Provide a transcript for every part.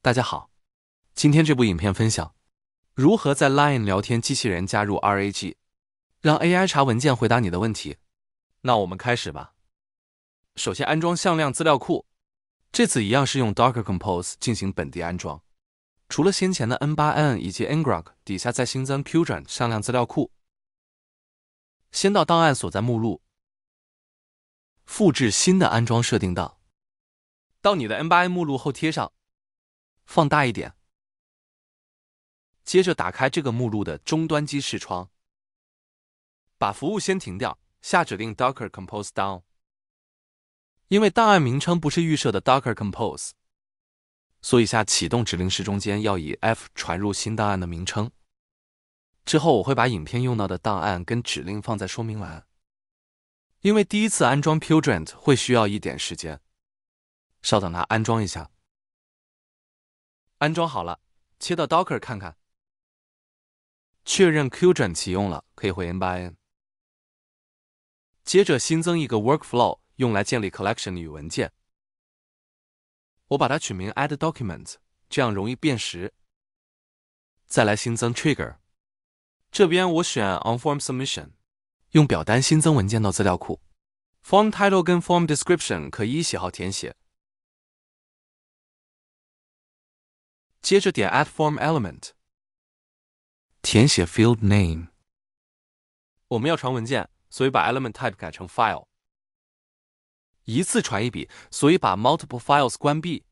大家好，今天这部影片分享如何在 Line 聊天机器人加入 RAG，让 AI 查文件回答你的问题。那我们开始吧。首先安装向量资料库，这次一样是用 Docker Compose 进行本地安装。除了先前的 n8n 以及 ngrak，底下再新增 q d n 向量资料库。先到档案所在目录，复制新的安装设定档，到你的 n8n 目录后贴上。放大一点，接着打开这个目录的终端机视窗，把服务先停掉，下指令 docker compose down。因为档案名称不是预设的 docker compose，所以下启动指令时中间要以 f 传入新档案的名称。之后我会把影片用到的档案跟指令放在说明栏。因为第一次安装 Pylint 会需要一点时间，稍等它安装一下。安装好了，切到 Docker 看看，确认 Q 转启用了，可以回 n y n 接着新增一个 Workflow 用来建立 Collection 与文件，我把它取名 Add Documents，这样容易辨识。再来新增 Trigger，这边我选 On Form Submission，用表单新增文件到资料库。Form Title 跟 Form Description 可依喜好填写。接着点 Add Form Element，填写 Field Name。我们要传文件，所以把 Element Type 改成 File。一次传一笔，所以把 Multiple Files 关闭。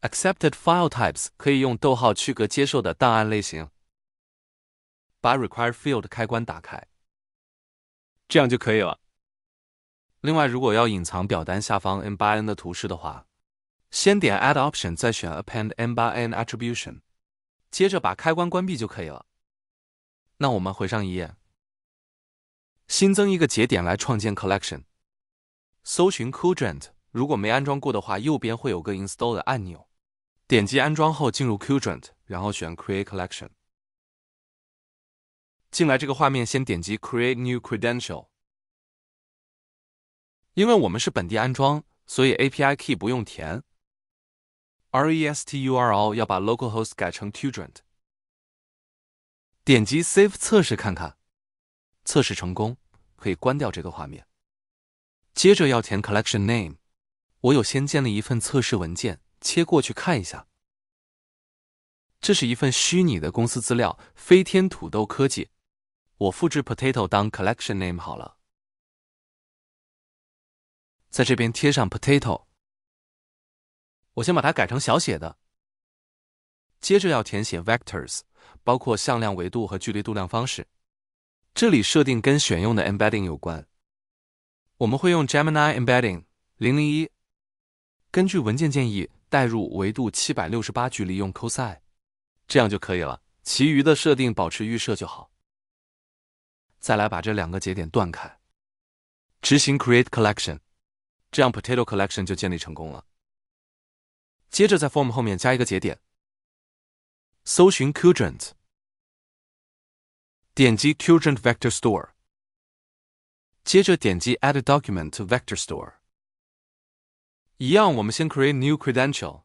Accepted File Types 可以用逗号区隔接受的档案类型。把 Required Field 开关打开，这样就可以了。另外，如果要隐藏表单下方 by n 的图示的话，先点 Add Option，再选 Append M8N Attribution，接着把开关关闭就可以了。那我们回上一页，新增一个节点来创建 Collection，搜寻 Qdrant，如果没安装过的话，右边会有个 Install 的按钮，点击安装后进入 Qdrant，然后选 Create Collection。进来这个画面，先点击 Create New Credential，因为我们是本地安装，所以 API Key 不用填。R E S T U R L 要把 localhost 改成 t l d r e n t 点击 Save 测试看看，测试成功，可以关掉这个画面。接着要填 Collection Name，我有先建立一份测试文件，切过去看一下。这是一份虚拟的公司资料，飞天土豆科技，我复制 Potato 当 Collection Name 好了，在这边贴上 Potato。我先把它改成小写的，接着要填写 vectors，包括向量维度和距离度量方式。这里设定跟选用的 embedding 有关，我们会用 Gemini embedding 零零一，根据文件建议代入维度七百六十八，距离用 cosine，这样就可以了。其余的设定保持预设就好。再来把这两个节点断开，执行 create collection，这样 potato collection 就建立成功了。接着在 form 后面加一个节点，搜寻 quadrant，点击 quadrant vector store，接着点击 add document to vector store。一样，我们先 create new credential。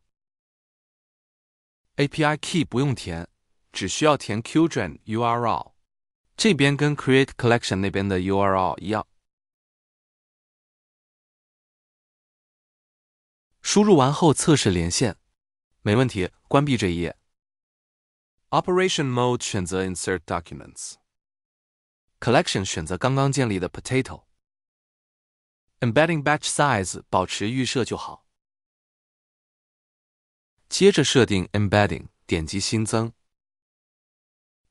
API key 不用填，只需要填 quadrant URL，这边跟 create collection 那边的 URL 一样。输入完后测试连线，没问题，关闭这一页。Operation Mode 选择 Insert Documents。Collection 选择刚刚建立的 Potato。Embedding Batch Size 保持预设就好。接着设定 Embedding，点击新增，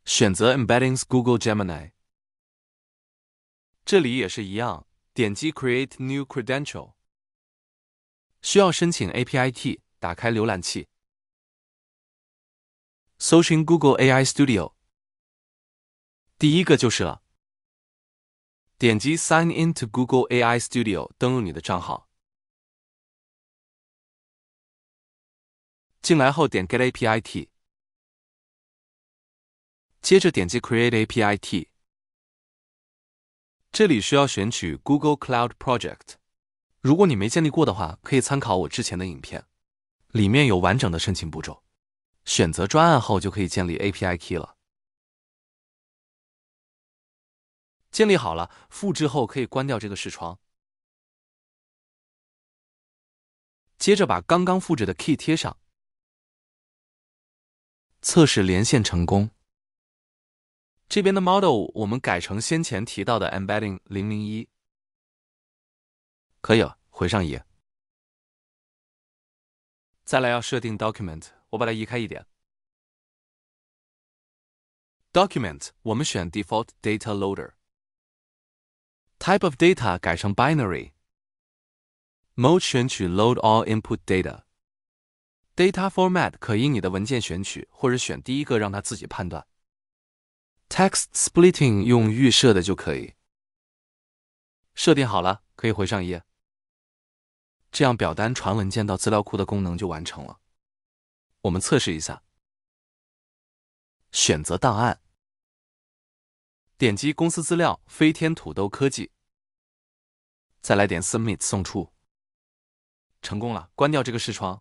选择 Embeddings Google Gemini。这里也是一样，点击 Create New Credential。需要申请 API T，打开浏览器，搜寻 Google AI Studio，第一个就是了。点击 Sign In to Google AI Studio 登录你的账号，进来后点 Get API T，接着点击 Create API T，这里需要选取 Google Cloud Project。如果你没建立过的话，可以参考我之前的影片，里面有完整的申请步骤。选择专案后就可以建立 API Key 了。建立好了，复制后可以关掉这个视窗。接着把刚刚复制的 Key 贴上，测试连线成功。这边的 Model 我们改成先前提到的 Embedding 零零一，可以了。回上一页，再来要设定 document，我把它移开一点。document 我们选 default data loader，type of data 改成 binary，mode 选取 load all input data，data format 可以你的文件选取，或者选第一个让它自己判断。text splitting 用预设的就可以。设定好了，可以回上一页。这样，表单传文件到资料库的功能就完成了。我们测试一下，选择档案，点击公司资料“飞天土豆科技”，再来点 Submit 送出，成功了。关掉这个视窗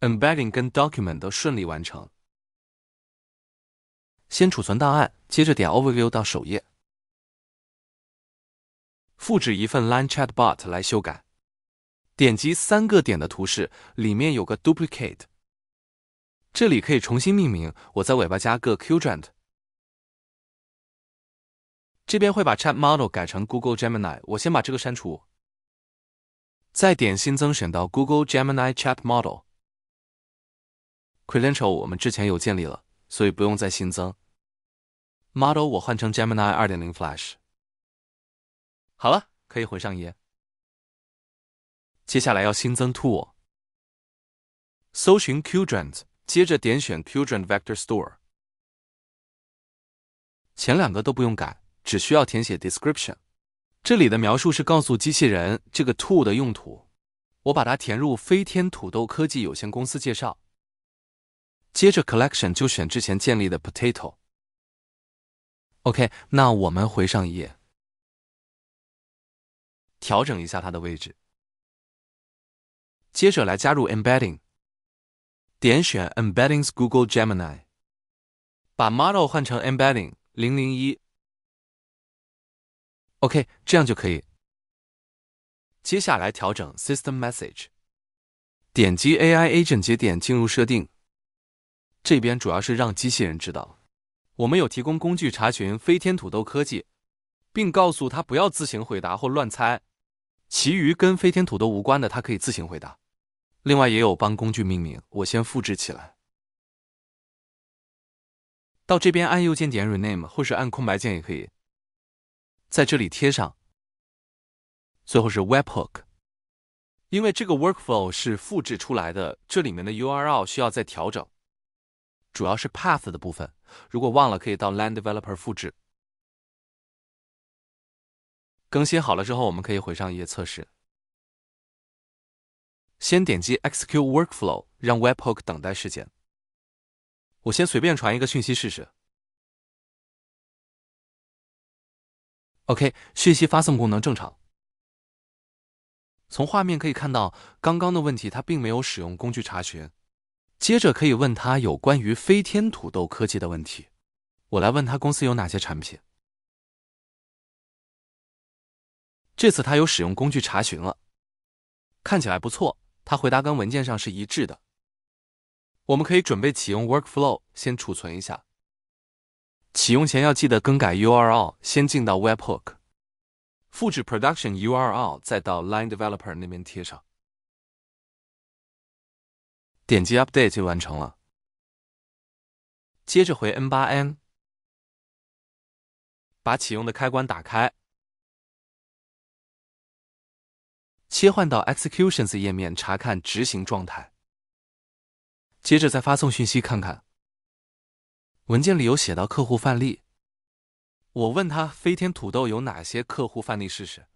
，Embedding 跟 Document 都顺利完成。先储存档案，接着点 Overview 到首页，复制一份 Line Chatbot 来修改。点击三个点的图示，里面有个 Duplicate，这里可以重新命名，我在尾巴加个 Quadrant。这边会把 Chat Model 改成 Google Gemini，我先把这个删除。再点新增，选到 Google Gemini Chat Model。Credential 我们之前有建立了，所以不用再新增。Model 我换成 Gemini 二点零 Flash。好了，可以回上页。接下来要新增 tool，搜寻 c u l d r a n 接着点选 c u l d r a n vector store，前两个都不用改，只需要填写 description，这里的描述是告诉机器人这个 tool 的用途，我把它填入飞天土豆科技有限公司介绍。接着 collection 就选之前建立的 potato。OK，那我们回上一页，调整一下它的位置。接着来加入 embedding，点选 embeddings Google Gemini，把 model 换成 embedding 零零一，OK，这样就可以。接下来调整 system message，点击 AI Agent 节点进入设定，这边主要是让机器人知道，我们有提供工具查询飞天土豆科技，并告诉他不要自行回答或乱猜，其余跟飞天土豆无关的，他可以自行回答。另外也有帮工具命名，我先复制起来。到这边按右键点 Rename，或者按空白键也可以。在这里贴上。最后是 Webhook，因为这个 Workflow 是复制出来的，这里面的 URL 需要再调整，主要是 Path 的部分。如果忘了，可以到 l a n d Developer 复制。更新好了之后，我们可以回上一页测试。先点击 Execute Workflow，让 Webhook 等待事件。我先随便传一个讯息试试。OK，讯息发送功能正常。从画面可以看到，刚刚的问题它并没有使用工具查询。接着可以问他有关于飞天土豆科技的问题。我来问他公司有哪些产品。这次他有使用工具查询了，看起来不错。他回答跟文件上是一致的，我们可以准备启用 workflow，先储存一下。启用前要记得更改 URL，先进到 webhook，复制 production URL，再到 line developer 那边贴上，点击 update 就完成了。接着回 n8n，把启用的开关打开。切换到 Executions 页面查看执行状态，接着再发送讯息看看。文件里有写到客户范例，我问他飞天土豆有哪些客户范例试试。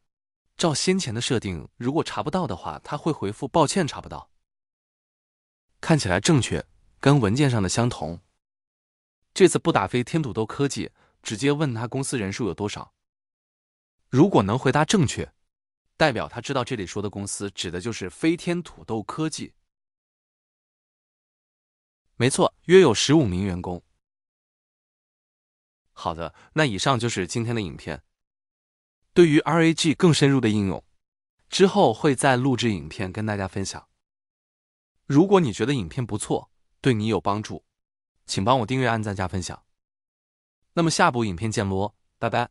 照先前的设定，如果查不到的话，他会回复抱歉查不到。看起来正确，跟文件上的相同。这次不打飞天土豆科技，直接问他公司人数有多少。如果能回答正确。代表他知道这里说的公司指的就是飞天土豆科技。没错，约有十五名员工。好的，那以上就是今天的影片。对于 RAG 更深入的应用，之后会再录制影片跟大家分享。如果你觉得影片不错，对你有帮助，请帮我订阅、按赞、加分享。那么下部影片见，喽，拜拜。